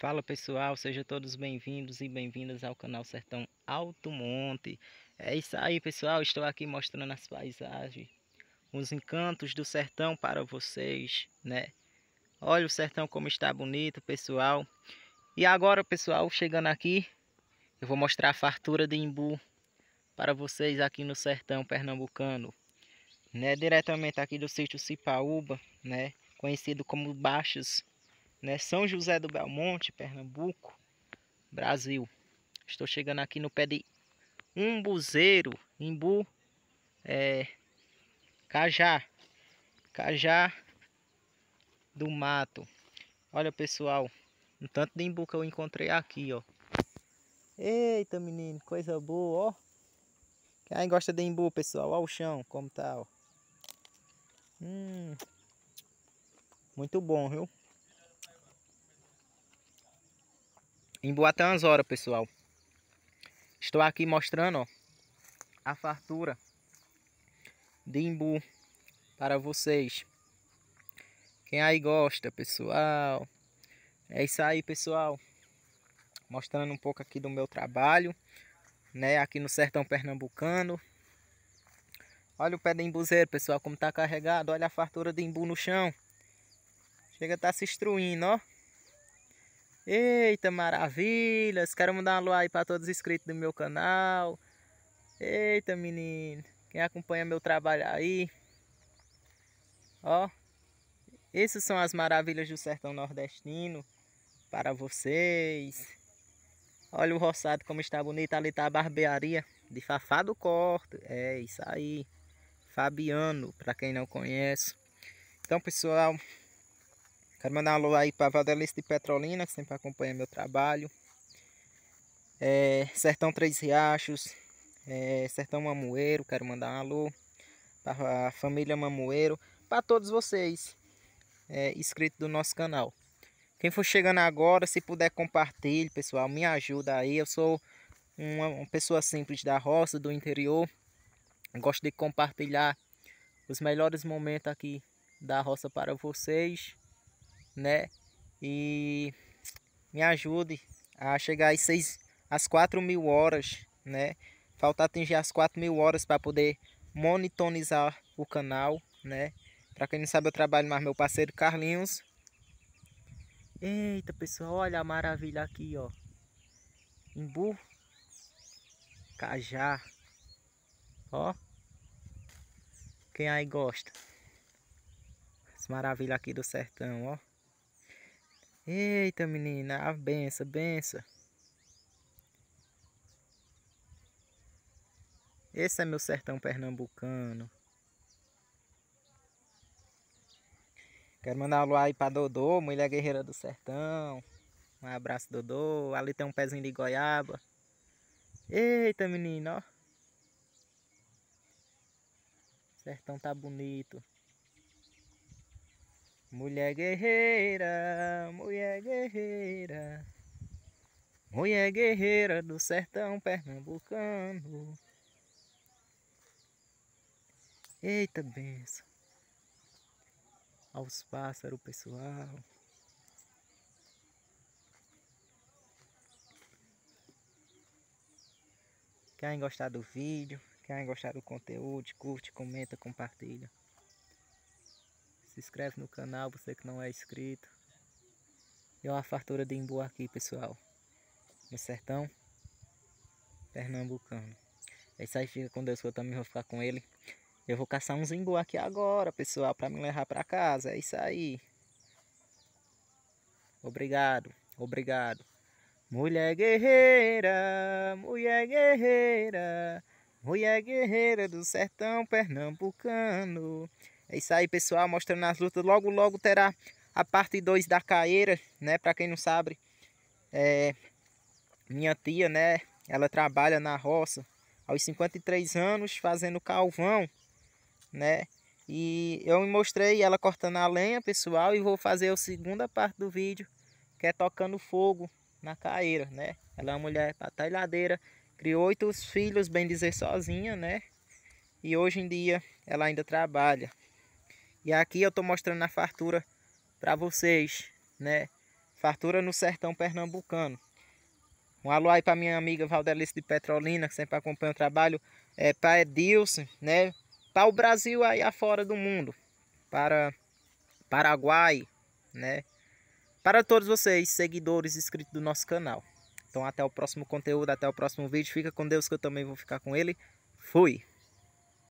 Fala pessoal, sejam todos bem-vindos e bem-vindas ao canal Sertão Alto Monte. É isso aí pessoal, estou aqui mostrando as paisagens, os encantos do sertão para vocês, né? Olha o sertão como está bonito pessoal. E agora pessoal, chegando aqui, eu vou mostrar a fartura de imbu para vocês aqui no sertão pernambucano. Né? Diretamente aqui do sítio Cipaúba, né? Conhecido como Baixas né? São José do Belmonte, Pernambuco, Brasil. Estou chegando aqui no pé de Umbuzeiro, Imbu, é, Cajá, Cajá do Mato. Olha, pessoal, um tanto de imbu que eu encontrei aqui, ó. Eita, menino, coisa boa, ó. Quem gosta de imbu, pessoal, Olha o chão, como tá, ó. Hum, muito bom, viu? em Boatã Anzora, pessoal. Estou aqui mostrando ó, a fartura de imbu para vocês. Quem aí gosta, pessoal. É isso aí, pessoal. Mostrando um pouco aqui do meu trabalho, né? Aqui no sertão pernambucano. Olha o pé de embuzeiro, pessoal, como tá carregado. Olha a fartura de imbu no chão. Chega a tá se estruindo, ó. Eita maravilhas! Quero mandar um alô aí para todos os inscritos do meu canal. Eita menino, quem acompanha meu trabalho aí. Ó, essas são as maravilhas do sertão nordestino para vocês. Olha o roçado como está bonito, ali está a barbearia de Fafá do Corto. É isso aí, Fabiano, para quem não conhece. Então pessoal, Quero mandar um alô aí para Valdelice de Petrolina, que sempre acompanha meu trabalho. É, Sertão Três Riachos, é, Sertão Mamoeiro, quero mandar um alô. Para a família Mamoeiro, para todos vocês é, inscritos do nosso canal. Quem for chegando agora, se puder compartilhe, pessoal, me ajuda aí. Eu sou uma, uma pessoa simples da roça, do interior. Gosto de compartilhar os melhores momentos aqui da roça para vocês né? E me ajude a chegar às, 6, às 4 mil horas, né? faltar atingir as 4 mil horas para poder monitorizar o canal, né? Para quem não sabe, eu trabalho mais meu parceiro Carlinhos. Eita, pessoal, olha a maravilha aqui, ó. Imbu. Cajá. Ó. Quem aí gosta? As maravilhas aqui do sertão, ó. Eita, menina, a benção, benção. Esse é meu sertão pernambucano. Quero mandar um alô aí pra Dodô, mulher guerreira do sertão. Um abraço, Dodô. Ali tem um pezinho de goiaba. Eita, menina, ó. O sertão tá bonito. Mulher guerreira, mulher guerreira, mulher guerreira do sertão pernambucano. Eita benção! Aos pássaros, pessoal. Quem gostar do vídeo, quem gostar do conteúdo, curte, comenta, compartilha. Se inscreve no canal, você que não é inscrito. E uma fartura de imbu aqui, pessoal. No sertão pernambucano. É isso aí, fica com Deus, que eu também vou ficar com ele. Eu vou caçar um imbu aqui agora, pessoal, para me levar para casa. É isso aí. Obrigado, obrigado. Mulher guerreira, mulher guerreira, mulher guerreira do sertão pernambucano. É isso aí, pessoal, mostrando as lutas. Logo, logo terá a parte 2 da caeira, né? Para quem não sabe, é... minha tia, né? Ela trabalha na roça aos 53 anos fazendo calvão, né? E eu me mostrei ela cortando a lenha, pessoal, e vou fazer a segunda parte do vídeo, que é tocando fogo na caeira, né? Ela é uma mulher batalhadeira, criou oito filhos, bem dizer, sozinha, né? E hoje em dia ela ainda trabalha. E aqui eu estou mostrando a fartura para vocês, né? Fartura no sertão pernambucano. Um alô aí para minha amiga Valdelice de Petrolina, que sempre acompanha o trabalho. É, para Edilson, né? Para o Brasil aí afora do mundo. Para Paraguai, né? Para todos vocês, seguidores, inscritos do nosso canal. Então até o próximo conteúdo, até o próximo vídeo. Fica com Deus que eu também vou ficar com ele. Fui!